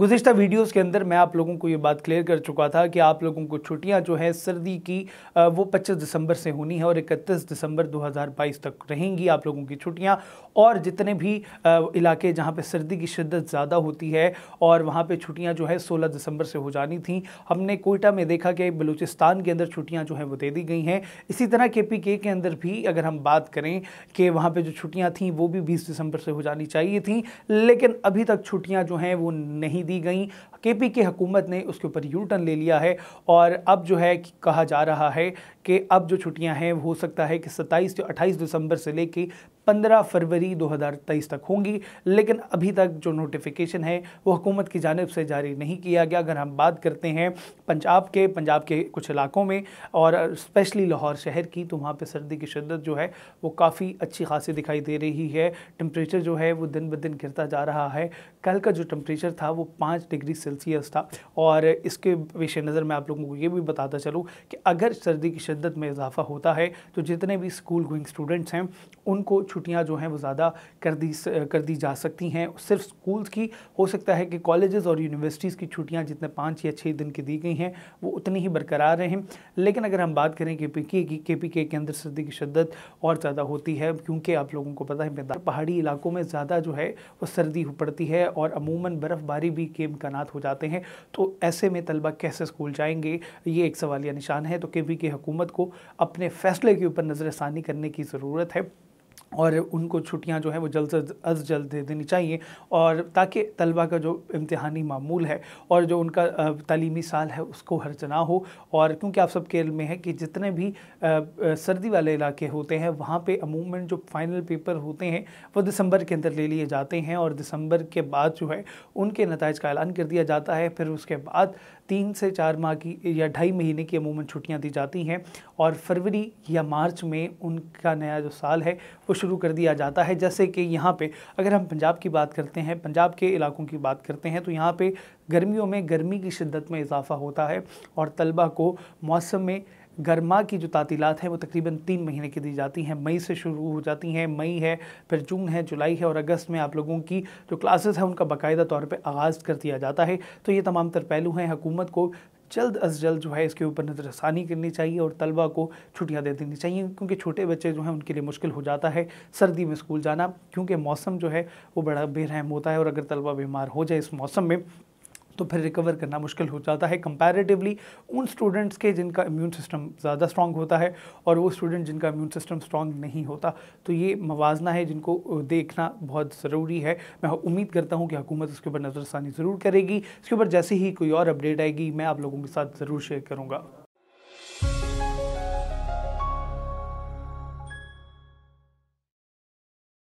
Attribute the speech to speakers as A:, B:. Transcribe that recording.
A: गुजशत वीडियोस के अंदर मैं आप लोगों को ये बात क्लियर कर चुका था कि आप लोगों को छुट्टियां जो हैं सर्दी की वो 25 दिसंबर से होनी है और 31 दिसंबर 2022 तक रहेंगी आप लोगों की छुट्टियां और जितने भी इलाके जहां पे सर्दी की शिद्दत ज़्यादा होती है और वहां पे छुट्टियां जो है 16 दिसंबर से हो जानी थी हमने कोयटा में देखा कि बलूचिस्तान के अंदर छुट्टियाँ जो हैं वो दे दी गई हैं इसी तरह के पी के अंदर भी अगर हम बात करें कि वहाँ पर जो छुट्टियाँ थीं वो भी बीस दिसंबर से हो जानी चाहिए थी लेकिन अभी तक छुट्टियाँ जो हैं वो नहीं दी गई के पी के हुकूमत ने उसके ऊपर यू टर्न ले लिया है और अब जो है कहा जा रहा है कि अब जो छुट्टियां हैं हो सकता है कि 27 से 28 दिसंबर से लेकर 15 फरवरी 2023 तक होंगी लेकिन अभी तक जो नोटिफिकेशन है वो हुकूमत की जानब से जारी नहीं किया गया अगर हम बात करते हैं पंजाब के पंजाब के कुछ इलाकों में और स्पेशली लाहौर शहर की तो वहाँ पर सर्दी की शदत जो है वो काफ़ी अच्छी खासी दिखाई दे रही है टम्परेचर जो है वो दिन ब दिन गिरता जा रहा है कल का जो टम्परेचर था वो पाँच डिग्री सेल्सियस था और इसके पेश नज़र मैं आप लोगों को ये भी बताता चलूँ कि अगर सर्दी की शिद्दत में इजाफा होता है तो जितने भी स्कूल गोइंग स्टूडेंट्स हैं उनको छुट्टियां जो हैं वो ज़्यादा कर दी कर दी जा सकती हैं सिर्फ स्कूल्स की हो सकता है कि कॉलेजेस और यूनिवर्सिटीज़ की छुट्टियां जितने पाँच या छः दिन की दी गई हैं वो उतनी ही बरकरार रहें लेकिन अगर हम बात करें के पी के की के पी के के अंदर सर्दी की शदत और ज़्यादा होती है क्योंकि आप लोगों को पता है पहाड़ी इलाकों में ज़्यादा जो है वो सर्दी पड़ती है और अमूमन बर्फ़बारी भी के इम्कान हो जाते हैं तो ऐसे में तलबा कैसे स्कूल जाएंगे ये एक सवालिया निशान है तो के पी के हकूमत हुकूमत को अपने फैसले के ऊपर नज़रसानी करने की ज़रूरत है और उनको छुट्टियां जो है वो जल्द से अज जल्द दे देनी चाहिए और ताकि तलबा का जो इम्तहानी मामूल है और जो उनका तलीमी साल है उसको हर्ज ना हो और क्योंकि आप सब के में है कि जितने भी सर्दी वाले इलाके होते हैं वहाँ पे अमूमन जो फाइनल पेपर होते हैं वो दिसंबर के अंदर ले लिए जाते हैं और दिसंबर के बाद जो है उनके नतज का ऐलान कर दिया जाता है फिर उसके बाद तीन से चार माह की या ढाई महीने की अमूमन छुट्टियाँ दी जाती हैं और फरवरी या मार्च में उनका नया जो साल है वो शुरू कर दिया जाता है जैसे कि यहाँ पे अगर हम पंजाब की बात करते हैं पंजाब के इलाकों की बात करते हैं तो यहाँ पे गर्मियों में गर्मी की शिद्दत में इजाफा होता है और तलबा को मौसम में गर्मा की जो तातीलत हैं वो तकरीबन तीन महीने की दी जाती हैं मई से शुरू हो जाती हैं मई है फिर जून है जुलाई है और अगस्त में आप लोगों की जो क्लासेस हैं उनका बाकायदा तौर पर आगाज़ कर दिया जाता है तो ये तमाम तर पहलू हैं हुकूमत को जल्द अज जल्द जो है इसके ऊपर नज़रसानी करनी चाहिए और तलबा को छुट्टियाँ दे देनी चाहिए क्योंकि छोटे बच्चे जो हैं उनके लिए मुश्किल हो जाता है सर्दी में स्कूल जाना क्योंकि मौसम जो है वो बड़ा बेरहम होता है और अगर तलबा बीमार हो जाए इस मौसम में तो फिर रिकवर करना मुश्किल हो जाता है कंपैरेटिवली उन स्टूडेंट्स के जिनका इम्यून सिस्टम ज़्यादा स्ट्रांग होता है और वो स्टूडेंट जिनका इम्यून सिस्टम स्ट्रांग नहीं होता तो ये मवाजना है जिनको देखना बहुत ज़रूरी है मैं उम्मीद करता हूँ कि हुकूमत इसके ऊपर नज़रसानी ज़रूर करेगी इसके ऊपर जैसे ही कोई और अपडेट आएगी मैं आप लोगों के साथ ज़रूर शेयर करूँगा